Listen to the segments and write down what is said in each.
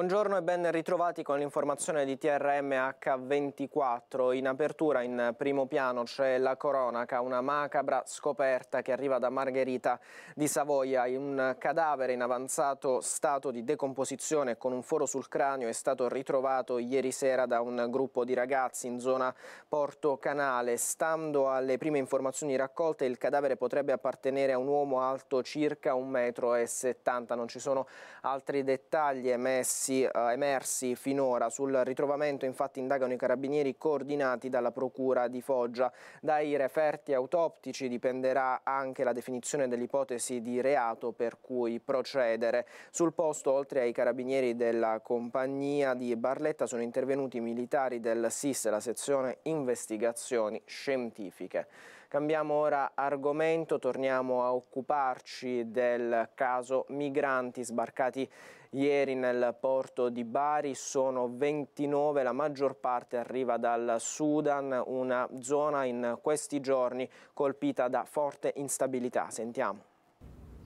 Buongiorno e ben ritrovati con l'informazione di TRM H24. In apertura, in primo piano, c'è la cronaca, una macabra scoperta che arriva da Margherita di Savoia. Un cadavere in avanzato stato di decomposizione con un foro sul cranio è stato ritrovato ieri sera da un gruppo di ragazzi in zona Porto Canale. Stando alle prime informazioni raccolte, il cadavere potrebbe appartenere a un uomo alto circa 1,70 m. Non ci sono altri dettagli emessi indizi eh, emersi finora sul ritrovamento infatti indagano i carabinieri coordinati dalla procura di Foggia. Dai referti autoptici dipenderà anche la definizione dell'ipotesi di reato per cui procedere. Sul posto oltre ai carabinieri della compagnia di Barletta sono intervenuti militari del SIS, la sezione investigazioni scientifiche. Cambiamo ora argomento, torniamo a occuparci del caso migranti sbarcati ieri nel porto di Bari. Sono 29, la maggior parte arriva dal Sudan, una zona in questi giorni colpita da forte instabilità. Sentiamo.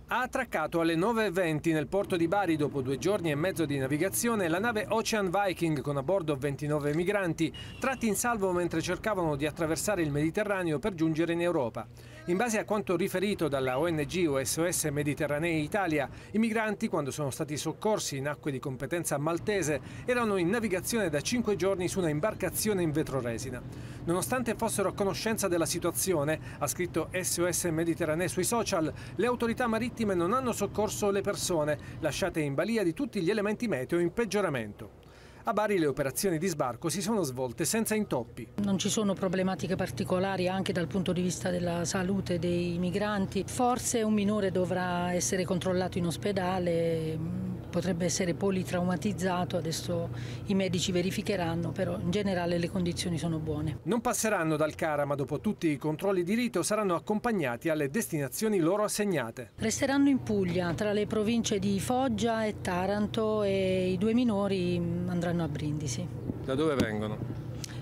Ha attraccato alle 9.20 nel porto di Bari dopo due giorni e mezzo di navigazione la nave Ocean Viking con a bordo 29 migranti tratti in salvo mentre cercavano di attraversare il Mediterraneo per giungere in Europa. In base a quanto riferito dalla ONG OSOS Mediterranei Italia, i migranti, quando sono stati soccorsi in acque di competenza maltese, erano in navigazione da cinque giorni su una imbarcazione in vetroresina. Nonostante fossero a conoscenza della situazione, ha scritto SOS Mediterranee sui social, le autorità marittime non hanno soccorso le persone, lasciate in balia di tutti gli elementi meteo in peggioramento. A Bari le operazioni di sbarco si sono svolte senza intoppi. Non ci sono problematiche particolari anche dal punto di vista della salute dei migranti. Forse un minore dovrà essere controllato in ospedale potrebbe essere politraumatizzato, adesso i medici verificheranno, però in generale le condizioni sono buone. Non passeranno dal CARA, ma dopo tutti i controlli di rito saranno accompagnati alle destinazioni loro assegnate. Resteranno in Puglia, tra le province di Foggia e Taranto e i due minori mm, andranno a Brindisi. Da dove vengono?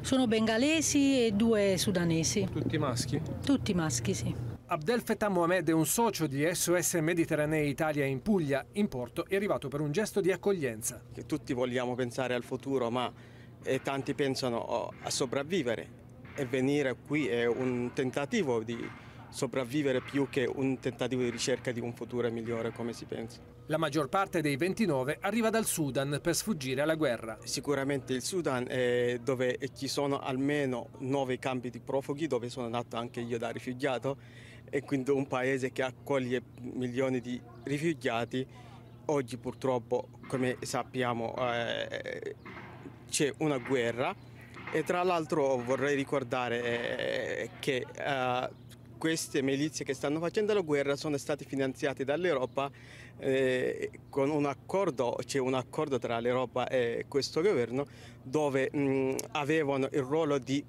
Sono bengalesi e due sudanesi. Tutti maschi? Tutti maschi, sì. Abdel Fattah Mohamed è un socio di SOS Mediterranee Italia in Puglia, in porto, è arrivato per un gesto di accoglienza. Che tutti vogliamo pensare al futuro, ma eh, tanti pensano oh, a sopravvivere e venire qui è un tentativo di sopravvivere più che un tentativo di ricerca di un futuro migliore, come si pensa. La maggior parte dei 29 arriva dal Sudan per sfuggire alla guerra. Sicuramente il Sudan è dove ci sono almeno 9 campi di profughi, dove sono nato anche io da rifugiato e quindi un paese che accoglie milioni di rifugiati, oggi purtroppo come sappiamo eh, c'è una guerra e tra l'altro vorrei ricordare eh, che eh, queste milizie che stanno facendo la guerra sono state finanziate dall'Europa eh, con un accordo, c'è un accordo tra l'Europa e questo governo dove mh, mm, avevano il ruolo di,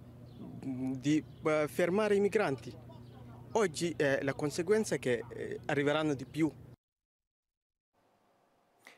di uh, fermare i migranti. Oggi eh, la conseguenza è che eh, arriveranno di più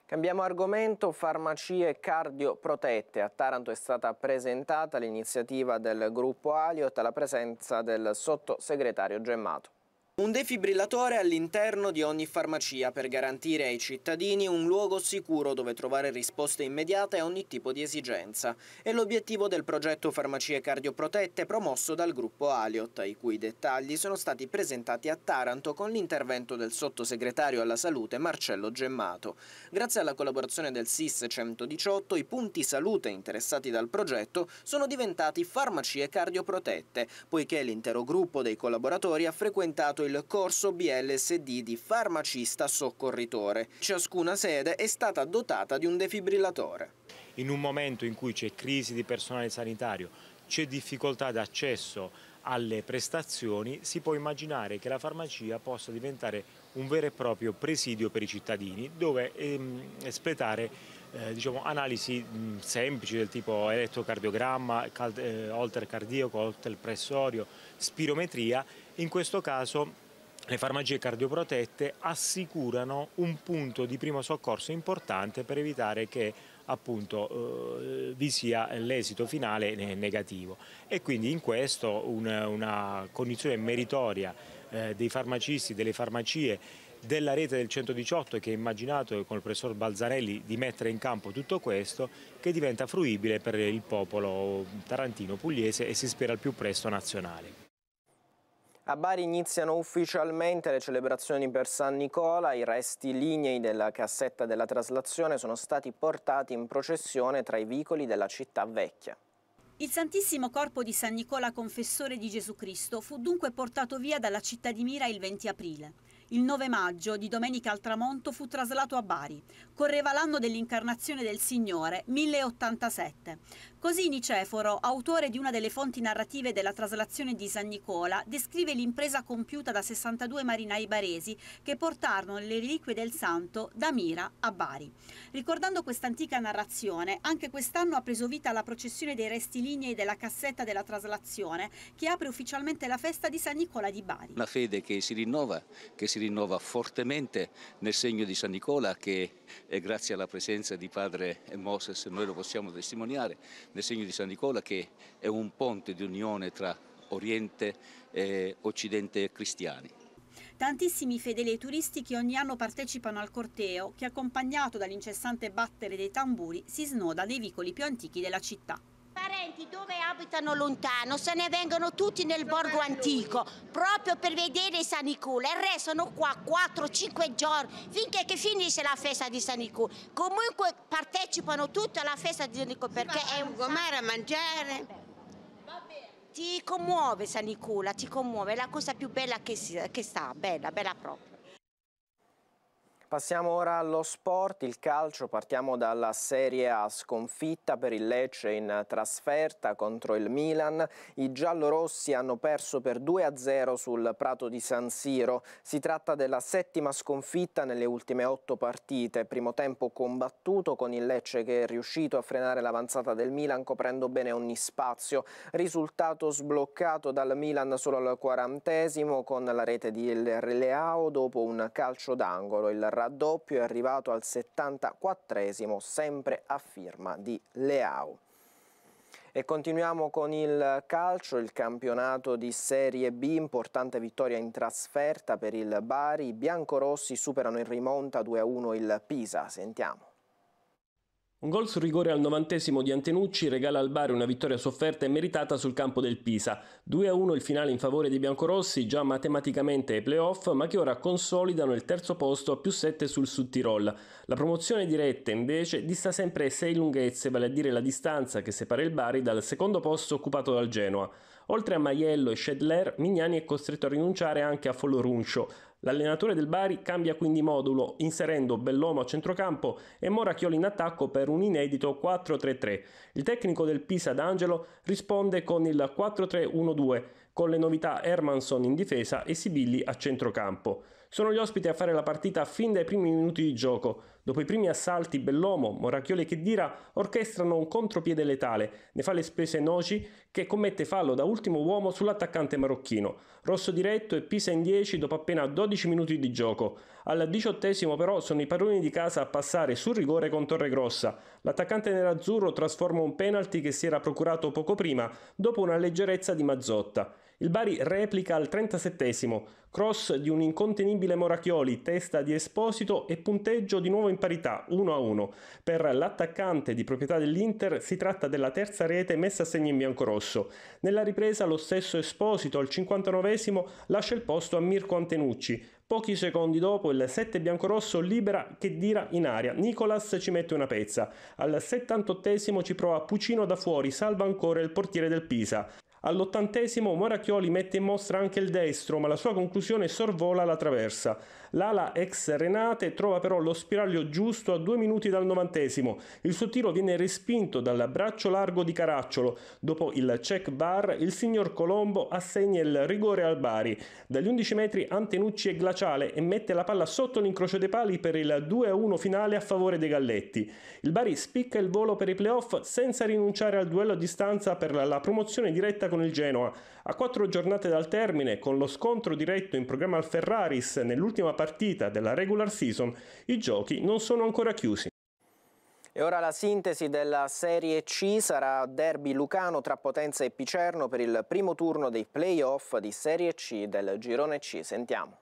Cambiamo argomento, farmacie cardioprotette. A Taranto è stata presentata l'iniziativa del gruppo Aliot alla presenza del sottosegretario Gemmato. Un defibrillatore all'interno di ogni farmacia per garantire ai cittadini un luogo sicuro dove trovare risposte immediate a ogni tipo di esigenza. È l'obiettivo del progetto Farmacie Cardioprotette promosso dal gruppo Aliot, i cui dettagli sono stati presentati a Taranto con l'intervento del sottosegretario alla salute Marcello Gemmato. Grazie alla collaborazione del SIS 118 i punti salute interessati dal progetto sono diventati farmacie cardioprotette, poiché l'intero gruppo dei collaboratori ha frequentato il corso BLSD di farmacista soccorritore. Ciascuna sede è stata dotata di un defibrillatore. In un momento in cui c'è crisi di personale sanitario, c'è difficoltà d'accesso alle prestazioni, si può immaginare che la farmacia possa diventare un vero e proprio presidio per i cittadini, dove ehm, espletare eh, diciamo, analisi mh, semplici del tipo elettrocardiogramma, cal- eh, holter cardiaco, holter pressorio, spirometria in questo caso le farmacie cardioprotette assicurano un punto di primo soccorso importante per evitare che appunto eh, vi sia l'esito finale negativo e quindi in questo una, una condizione meritoria eh, dei farmacisti, delle farmacie della rete del 118 che ha immaginato con il professor Balzanelli di mettere in campo tutto questo che diventa fruibile per il popolo tarantino pugliese e si spera al più presto nazionale. A Bari iniziano ufficialmente le celebrazioni per San Nicola, i resti lignei della cassetta della traslazione sono stati portati in processione tra i vicoli della città vecchia. Il Santissimo Corpo di San Nicola Confessore di Gesù Cristo fu dunque portato via dalla città di Mira il 20 aprile. Il 9 maggio di domenica al tramonto fu traslato a Bari. Correva l'anno dell'incarnazione del Signore, 1087. Così Niceforo, autore di una delle fonti narrative della traslazione di San Nicola, descrive l'impresa compiuta da 62 marinai baresi che portarono le reliquie del santo da Mira a Bari. Ricordando quest'antica narrazione, anche quest'anno ha preso vita la processione dei resti lignei della cassetta della traslazione che apre ufficialmente la festa di San Nicola di Bari. Una fede che si rinnova, che si si rinnova fortemente nel segno di San Nicola che grazie alla presenza di padre Moses noi lo possiamo testimoniare, nel segno di San Nicola che è un ponte di unione tra Oriente e Occidente cristiani. Tantissimi fedeli e turisti che ogni anno partecipano al corteo che accompagnato dall'incessante battere dei tamburi si snoda nei vicoli più antichi della città parenti dove abitano lontano se ne vengono tutti nel borgo antico proprio per vedere San Nicola e restano qua 4-5 giorni finché che finisce la festa di San Nicola comunque partecipano tutti alla festa di San Nicola perché è un gomare a mangiare ti commuove San Nicola ti commuove è la cosa più bella che, si, che sta bella bella proprio Passiamo ora allo sport, il calcio, partiamo dalla Serie A sconfitta per il Lecce in trasferta contro il Milan. I giallorossi hanno perso per 2-0 sul Prato di San Siro. Si tratta della settima sconfitta nelle ultime otto partite, primo tempo combattuto con il Lecce che è riuscito a frenare l'avanzata del Milan coprendo bene ogni spazio. Risultato sbloccato dal Milan solo al quarantesimo con la rete di Leao dopo un calcio d'angolo. Il raddoppio è arrivato al 74esimo, sempre a firma di Leao. E continuiamo con il calcio, il campionato di Serie B, importante vittoria in trasferta per il Bari. I biancorossi superano in rimonta 2-1 il Pisa, sentiamo. Un gol su rigore al novantesimo di Antenucci regala al Bari una vittoria sofferta e meritata sul campo del Pisa. 2-1 il finale in favore dei biancorossi, già matematicamente ai playoff, ma che ora consolidano il terzo posto a più 7 sul Sud Tirol. La promozione diretta, invece, dista sempre 6 lunghezze, vale a dire la distanza che separa il Bari dal secondo posto occupato dal Genoa. Oltre a Maiello e Schedler, Mignani è costretto a rinunciare anche a Folloruncio, L'allenatore del Bari cambia quindi modulo, inserendo Bellomo a centrocampo e Moracchioli in attacco per un inedito 4-3-3. Il tecnico del Pisa D'Angelo risponde con il 4-3-1-2, con le novità Hermanson in difesa e Sibilli a centrocampo. Sono gli ospiti a fare la partita fin dai primi minuti di gioco. Dopo i primi assalti, Bellomo, Moracchioli e Chedira orchestrano un contropiede letale, ne fa le spese Noci che commette fallo da ultimo uomo sull'attaccante marocchino. Rosso diretto e Pisa in 10 dopo appena 12 minuti di gioco. Al diciottesimo però sono i padroni di casa a passare sul rigore con Torregrossa. L'attaccante nerazzurro trasforma un penalty che si era procurato poco prima dopo una leggerezza di Mazzotta. Il Bari replica al 37esimo, cross di un incontenibile Moracchioli, testa di Esposito e punteggio di nuovo in parità 1-1. Per l'attaccante di proprietà dell'Inter si tratta della terza rete messa a segno in biancorosso. Nella ripresa lo stesso Esposito al 59esimo lascia il posto a Mirko Antenucci. Pochi secondi dopo il 7 biancorosso libera che dira in aria. Nicolas ci mette una pezza. Al 78esimo ci prova Pucino da fuori, salva ancora il portiere del Pisa. All'ottantesimo Moracchioli mette in mostra anche il destro, ma la sua conclusione sorvola la traversa. L'ala ex Renate trova però lo spiraglio giusto a due minuti dal novantesimo. Il suo tiro viene respinto dal braccio largo di Caracciolo. Dopo il check bar, il signor Colombo assegna il rigore al Bari. Dagli 11 metri Antenucci è glaciale e mette la palla sotto l'incrocio dei pali per il 2-1 finale a favore dei Galletti. Il Bari spicca il volo per i playoff senza rinunciare al duello a distanza per la promozione diretta con con il Genoa. A quattro giornate dal termine, con lo scontro diretto in programma al Ferraris nell'ultima partita della regular season, i giochi non sono ancora chiusi. E ora la sintesi della Serie C sarà derby lucano tra Potenza e Picerno per il primo turno dei playoff di Serie C del girone C. Sentiamo.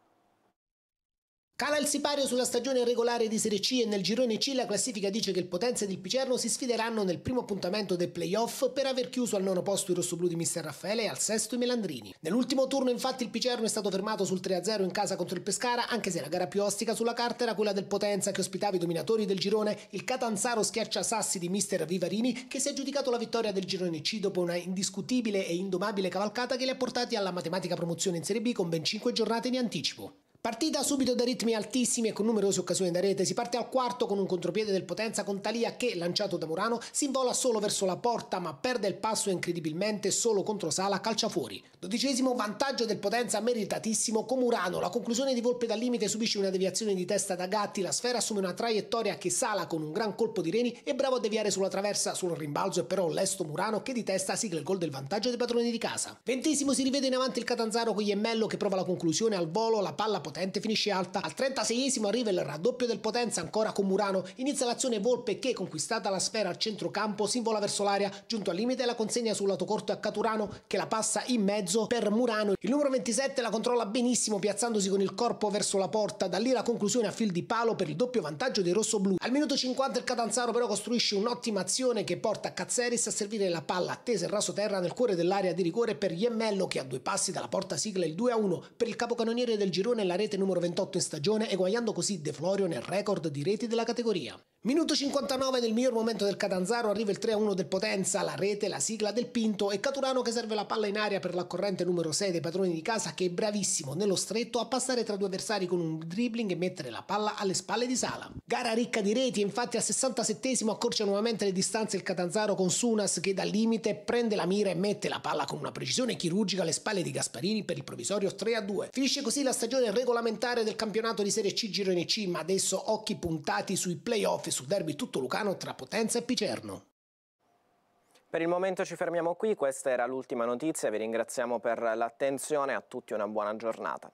Cala il sipario sulla stagione regolare di Serie C e nel girone C la classifica dice che il Potenza ed il Picerno si sfideranno nel primo appuntamento del playoff per aver chiuso al nono posto i rossoblù di Mister Raffaele e al sesto i Melandrini. Nell'ultimo turno infatti il Picerno è stato fermato sul 3-0 in casa contro il Pescara anche se la gara più ostica sulla carta era quella del Potenza che ospitava i dominatori del girone, il Catanzaro schiaccia sassi di Mister Vivarini che si è giudicato la vittoria del girone C dopo una indiscutibile e indomabile cavalcata che li ha portati alla matematica promozione in Serie B con ben 5 giornate di anticipo. Partita subito da ritmi altissimi e con numerose occasioni da rete, si parte al quarto con un contropiede del Potenza con Talia che, lanciato da Murano, si invola solo verso la porta ma perde il passo incredibilmente solo contro Sala calcia fuori. Dodicesimo vantaggio del Potenza meritatissimo con Murano, la conclusione di Volpe dal limite subisce una deviazione di testa da Gatti, la sfera assume una traiettoria che Sala con un gran colpo di reni è bravo a deviare sulla traversa, sul rimbalzo e però lesto Murano che di testa sigla il gol del vantaggio dei padroni di casa. Ventesimo si rivede in avanti il Catanzaro con Iemmello che prova la conclusione al volo, la palla potenza potente finisce alta, al 36esimo arriva il raddoppio del potenza ancora con Murano, inizia l'azione Volpe che conquistata la sfera al centrocampo si invola verso l'area, giunto al limite la consegna sul lato corto a Caturano che la passa in mezzo per Murano, il numero 27 la controlla benissimo piazzandosi con il corpo verso la porta, da lì la conclusione a fil di palo per il doppio vantaggio dei rossoblù. Al minuto 50 il Catanzaro però costruisce un'ottima azione che porta Cazzeris a servire la palla attesa il raso terra nel cuore dell'area di rigore per Iemmello che a due passi dalla porta sigla il 2-1 per il capocannoniere del girone la rete rete numero 28 in stagione, eguagliando così De Florio nel record di reti della categoria. Minuto 59 nel miglior momento del Catanzaro arriva il 3-1 del Potenza, la rete, la sigla del Pinto e Caturano che serve la palla in aria per la corrente numero 6 dei padroni di casa che è bravissimo nello stretto a passare tra due avversari con un dribbling e mettere la palla alle spalle di Sala. Gara ricca di reti, infatti al 67 accorcia nuovamente le distanze il Catanzaro con Sunas che dal limite prende la mira e mette la palla con una precisione chirurgica alle spalle di Gasparini per il provvisorio 3-2. Finisce così la stagione regolare regolamentare del campionato di Serie C Girone C, ma adesso occhi puntati sui playoff e sul derby tutto lucano tra Potenza e Picerno. Per il momento ci fermiamo qui, questa era l'ultima notizia, vi ringraziamo per l'attenzione, a tutti una buona giornata.